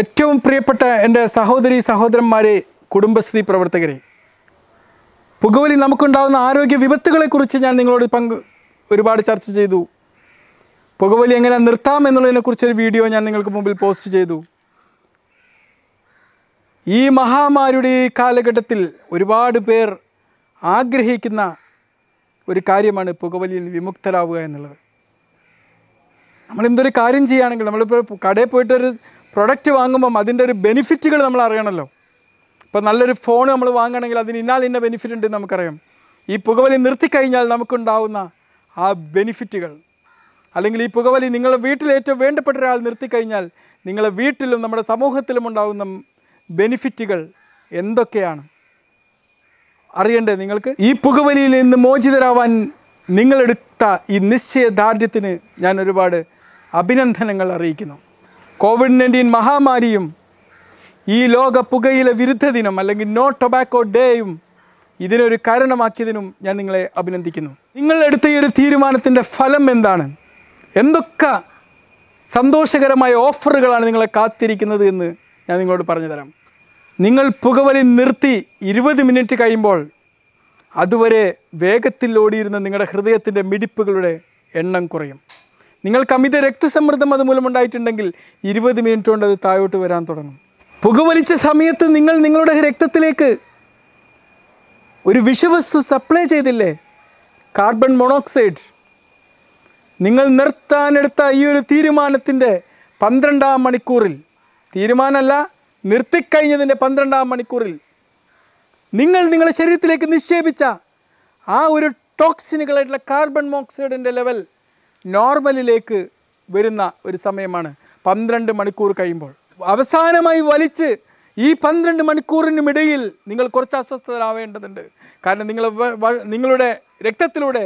ഏറ്റവും പ്രിയപ്പെട്ട എൻ്റെ സഹോദരി സഹോദരന്മാരെ കുടുംബശ്രീ പ്രവർത്തകരെ പുകവലി നമുക്കുണ്ടാകുന്ന ആരോഗ്യ വിപത്തുകളെക്കുറിച്ച് ഞാൻ നിങ്ങളോട് പങ്ക് ഒരുപാട് ചർച്ച ചെയ്തു പുകവലി എങ്ങനെ നിർത്താം എന്നുള്ളതിനെക്കുറിച്ചൊരു വീഡിയോ ഞാൻ നിങ്ങൾക്ക് മുമ്പിൽ പോസ്റ്റ് ചെയ്തു ഈ മഹാമാരിയുടെ ഈ കാലഘട്ടത്തിൽ ഒരുപാട് പേർ ആഗ്രഹിക്കുന്ന ഒരു കാര്യമാണ് പുകവലിയിൽ വിമുക്തരാവുക എന്നുള്ളത് എന്തൊരു കാര്യം ചെയ്യുകയാണെങ്കിൽ നമ്മളിപ്പോൾ കടയിൽ പോയിട്ടൊരു പ്രൊഡക്റ്റ് വാങ്ങുമ്പം അതിൻ്റെ ഒരു ബെനിഫിറ്റുകൾ നമ്മൾ അറിയണമല്ലോ ഇപ്പോൾ നല്ലൊരു ഫോൺ നമ്മൾ വാങ്ങണമെങ്കിൽ അതിന് ഇന്നാൽ ഇന്ന ബെനിഫിറ്റ് ഉണ്ടെന്ന് നമുക്കറിയാം ഈ പുകവലി നിർത്തിക്കഴിഞ്ഞാൽ നമുക്കുണ്ടാവുന്ന ആ ബെനിഫിറ്റുകൾ അല്ലെങ്കിൽ ഈ പുകവലി നിങ്ങളെ വീട്ടിൽ ഏറ്റവും വേണ്ടപ്പെട്ട ഒരാൾ നിർത്തിക്കഴിഞ്ഞാൽ നിങ്ങളുടെ വീട്ടിലും നമ്മുടെ സമൂഹത്തിലും ഉണ്ടാകുന്ന ബെനിഫിറ്റുകൾ എന്തൊക്കെയാണ് അറിയണ്ടേ നിങ്ങൾക്ക് ഈ പുകവലിയിൽ നിന്ന് മോചിതരാവാൻ നിങ്ങളെടുത്ത ഈ നിശ്ചയദാർഢ്യത്തിന് ഞാൻ ഒരുപാട് അഭിനന്ദനങ്ങൾ അറിയിക്കുന്നു കോവിഡ് നയൻറ്റീൻ മഹാമാരിയും ഈ ലോക പുകയില വിരുദ്ധ ദിനം അല്ലെങ്കിൽ നോ ടൊബാക്കോ ഡേയും ഇതിനൊരു കാരണമാക്കിയതിനും ഞാൻ നിങ്ങളെ അഭിനന്ദിക്കുന്നു നിങ്ങളെടുത്ത ഈ ഒരു തീരുമാനത്തിൻ്റെ ഫലം എന്താണ് എന്തൊക്കെ സന്തോഷകരമായ ഓഫറുകളാണ് നിങ്ങളെ കാത്തിരിക്കുന്നത് എന്ന് ഞാൻ നിങ്ങളോട് പറഞ്ഞു തരാം നിങ്ങൾ പുകവലി നിർത്തി ഇരുപത് മിനിറ്റ് കഴിയുമ്പോൾ അതുവരെ വേഗത്തിൽ ഓടിയിരുന്ന നിങ്ങളുടെ ഹൃദയത്തിൻ്റെ മിടിപ്പുകളുടെ എണ്ണം കുറയും നിങ്ങൾക്ക് അമിത രക്തസമ്മർദ്ദം ഉണ്ടായിട്ടുണ്ടെങ്കിൽ ഇരുപത് മിനിറ്റ് കൊണ്ട് അത് താഴോട്ട് വരാൻ തുടങ്ങും പുകവലിച്ച സമയത്ത് നിങ്ങൾ നിങ്ങളുടെ രക്തത്തിലേക്ക് ഒരു വിഷവസ്തു സപ്ലൈ ചെയ്തില്ലേ കാർബൺ മോണോക്സൈഡ് നിങ്ങൾ നിർത്താനെടുത്ത ഈ ഒരു തീരുമാനത്തിൻ്റെ പന്ത്രണ്ടാം മണിക്കൂറിൽ തീരുമാനമല്ല നിർത്തിക്കഴിഞ്ഞതിൻ്റെ പന്ത്രണ്ടാം മണിക്കൂറിൽ നിങ്ങൾ നിങ്ങളുടെ ശരീരത്തിലേക്ക് നിക്ഷേപിച്ച ആ ഒരു ടോക്സിനുകളായിട്ടുള്ള കാർബൺ മോക്സൈഡിൻ്റെ ലെവൽ നോർമലിലേക്ക് വരുന്ന ഒരു സമയമാണ് പന്ത്രണ്ട് മണിക്കൂർ കഴിയുമ്പോൾ അവസാനമായി വലിച്ച് ഈ പന്ത്രണ്ട് മണിക്കൂറിനുമിടയിൽ നിങ്ങൾ കുറച്ച് അസ്വസ്ഥരാവേണ്ടതുണ്ട് കാരണം നിങ്ങൾ നിങ്ങളുടെ രക്തത്തിലൂടെ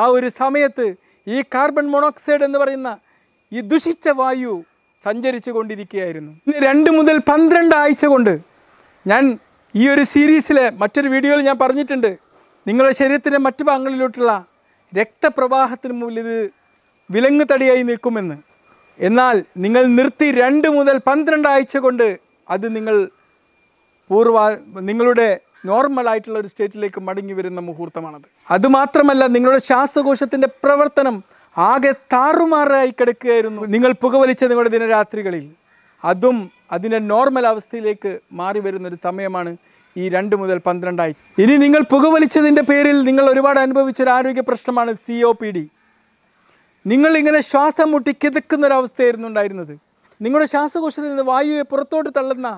ആ ഒരു സമയത്ത് ഈ കാർബൺ മോണോക്സൈഡ് എന്ന് പറയുന്ന ഈ ദുഷിച്ച വായു സഞ്ചരിച്ചു കൊണ്ടിരിക്കുകയായിരുന്നു രണ്ട് മുതൽ പന്ത്രണ്ട് ആഴ്ച കൊണ്ട് ഞാൻ ഈ ഒരു സീരീസിലെ മറ്റൊരു വീഡിയോയിൽ ഞാൻ പറഞ്ഞിട്ടുണ്ട് നിങ്ങളുടെ ശരീരത്തിൻ്റെ മറ്റു ഭാഗങ്ങളിലോട്ടുള്ള രക്തപ്രവാഹത്തിന് മുമ്പിൽ ഇത് വിലങ്ങ് തടിയായി നിൽക്കുമെന്ന് എന്നാൽ നിങ്ങൾ നിർത്തി രണ്ട് മുതൽ പന്ത്രണ്ട് ആഴ്ച കൊണ്ട് അത് നിങ്ങൾ പൂർവ നിങ്ങളുടെ നോർമലായിട്ടുള്ള ഒരു സ്റ്റേറ്റിലേക്ക് മടങ്ങി വരുന്ന മുഹൂർത്തമാണത് അതുമാത്രമല്ല നിങ്ങളുടെ ശ്വാസകോശത്തിൻ്റെ പ്രവർത്തനം ആകെ താറുമാറായി കിടക്കുകയായിരുന്നു നിങ്ങൾ പുകവലിച്ച നിങ്ങളുടെ ദിനരാത്രികളിൽ അതും അതിൻ്റെ നോർമൽ അവസ്ഥയിലേക്ക് മാറി വരുന്നൊരു സമയമാണ് ഈ രണ്ട് മുതൽ പന്ത്രണ്ടായി ഇനി നിങ്ങൾ പുകവലിച്ചതിൻ്റെ പേരിൽ നിങ്ങൾ ഒരുപാട് അനുഭവിച്ചൊരു ആരോഗ്യ പ്രശ്നമാണ് സി ഒ പി ഡി നിങ്ങളിങ്ങനെ ശ്വാസം മുട്ടി കിതക്കുന്നൊരവസ്ഥയായിരുന്നു ഉണ്ടായിരുന്നത് നിങ്ങളുടെ ശ്വാസകോശത്തിൽ നിന്ന് വായുവെ പുറത്തോട്ട് തള്ളുന്ന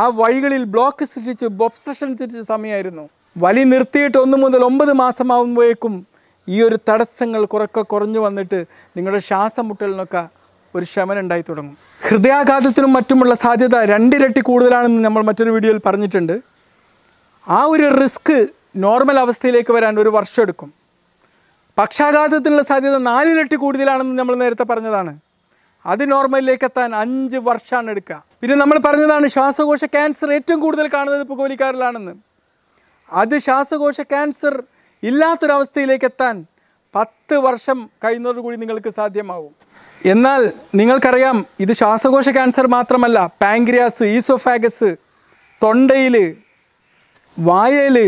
ആ വഴികളിൽ ബ്ലോക്ക് സൃഷ്ടിച്ച് ഒബ്സ്ട്രക്ഷൻ സൃഷ്ടിച്ച സമയമായിരുന്നു വലി നിർത്തിയിട്ട് ഒന്ന് മുതൽ ഒമ്പത് മാസമാകുമ്പോഴേക്കും ഈ ഒരു തടസ്സങ്ങൾ കുറക്കെ കുറഞ്ഞു വന്നിട്ട് നിങ്ങളുടെ ശ്വാസം മുട്ടലിനൊക്കെ ഒരു ശമനം ഉണ്ടായി തുടങ്ങും ഹൃദയാഘാതത്തിനും മറ്റുമുള്ള സാധ്യത രണ്ടിരട്ടി കൂടുതലാണെന്ന് നമ്മൾ മറ്റൊരു വീഡിയോയിൽ പറഞ്ഞിട്ടുണ്ട് ആ ഒരു റിസ്ക് നോർമൽ അവസ്ഥയിലേക്ക് വരാൻ ഒരു വർഷം എടുക്കും പക്ഷാഘാതത്തിനുള്ള സാധ്യത നാലിരട്ടി കൂടുതലാണെന്ന് നമ്മൾ നേരത്തെ പറഞ്ഞതാണ് അത് നോർമലിലേക്ക് എത്താൻ അഞ്ച് വർഷമാണ് എടുക്കുക പിന്നെ നമ്മൾ പറഞ്ഞതാണ് ശ്വാസകോശ ക്യാൻസർ ഏറ്റവും കൂടുതൽ കാണുന്നത് പുകവലിക്കാരിലാണെന്ന് അത് ശ്വാസകോശ ക്യാൻസർ ഇല്ലാത്തൊരവസ്ഥയിലേക്ക് എത്താൻ പത്ത് വർഷം കഴിയുന്നതോടുകൂടി നിങ്ങൾക്ക് സാധ്യമാവും എന്നാൽ നിങ്ങൾക്കറിയാം ഇത് ശ്വാസകോശ ക്യാൻസർ മാത്രമല്ല പാങ്ക്രിയാസ് ഈസോഫാഗസ് തൊണ്ടയിൽ വായയിൽ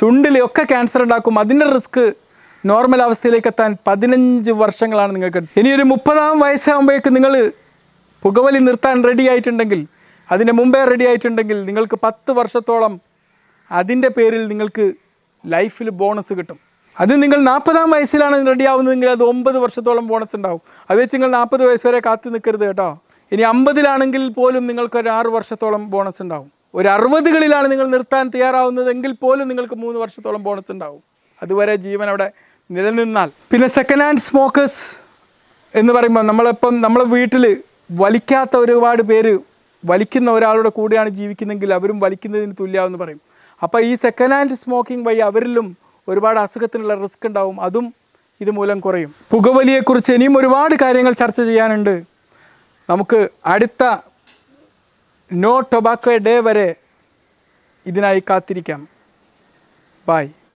ചുണ്ടിൽ ഒക്കെ ക്യാൻസർ ഉണ്ടാക്കും അതിൻ്റെ റിസ്ക് നോർമൽ അവസ്ഥയിലേക്ക് എത്താൻ പതിനഞ്ച് വർഷങ്ങളാണ് നിങ്ങൾക്ക് ഇനിയൊരു മുപ്പതാം വയസ്സാകുമ്പോഴേക്ക് നിങ്ങൾ പുകവലി നിർത്താൻ റെഡി ആയിട്ടുണ്ടെങ്കിൽ അതിന് മുമ്പേ റെഡി ആയിട്ടുണ്ടെങ്കിൽ നിങ്ങൾക്ക് പത്ത് വർഷത്തോളം അതിൻ്റെ പേരിൽ നിങ്ങൾക്ക് ലൈഫിൽ ബോണസ് കിട്ടും അത് നിങ്ങൾ നാൽപ്പതാം വയസ്സിലാണ് റെഡി ആവുന്നതെങ്കിൽ അത് ഒമ്പത് വർഷത്തോളം ബോണസ് ഉണ്ടാവും അത് വെച്ച് നിങ്ങൾ നാൽപ്പത് വയസ്സ് വരെ കാത്തു നിൽക്കരുത് കേട്ടോ ഇനി അമ്പതിലാണെങ്കിൽ പോലും നിങ്ങൾക്ക് ഒരു ആറ് വർഷത്തോളം ബോണസ് ഉണ്ടാവും ഒരു അറുപതുകളിലാണ് നിങ്ങൾ നിർത്താൻ തയ്യാറാവുന്നതെങ്കിൽ പോലും നിങ്ങൾക്ക് മൂന്ന് വർഷത്തോളം ബോണസ് ഉണ്ടാവും അതുവരെ ജീവൻ അവിടെ നിലനിന്നാൽ പിന്നെ സെക്കൻഡ് ഹാൻഡ് സ്മോക്കേഴ്സ് എന്ന് പറയുമ്പോൾ നമ്മളിപ്പം നമ്മളെ വീട്ടിൽ വലിക്കാത്ത ഒരുപാട് പേര് വലിക്കുന്ന ഒരാളുടെ കൂടെയാണ് ജീവിക്കുന്നതെങ്കിൽ അവരും വലിക്കുന്നതിന് തുല്യമെന്ന് പറയും അപ്പോൾ ഈ സെക്കൻഡ് ഹാൻഡ് സ്മോക്കിംഗ് വഴി അവരിലും ഒരുപാട് അസുഖത്തിനുള്ള റിസ്ക് ഉണ്ടാവും അതും ഇതുമൂലം കുറയും പുകവലിയെക്കുറിച്ച് ഇനിയും ഒരുപാട് കാര്യങ്ങൾ ചർച്ച ചെയ്യാനുണ്ട് നമുക്ക് അടുത്ത നോ ടൊബാക്കോ ഡേ വരെ ഇതിനായി കാത്തിരിക്കാം ബായ്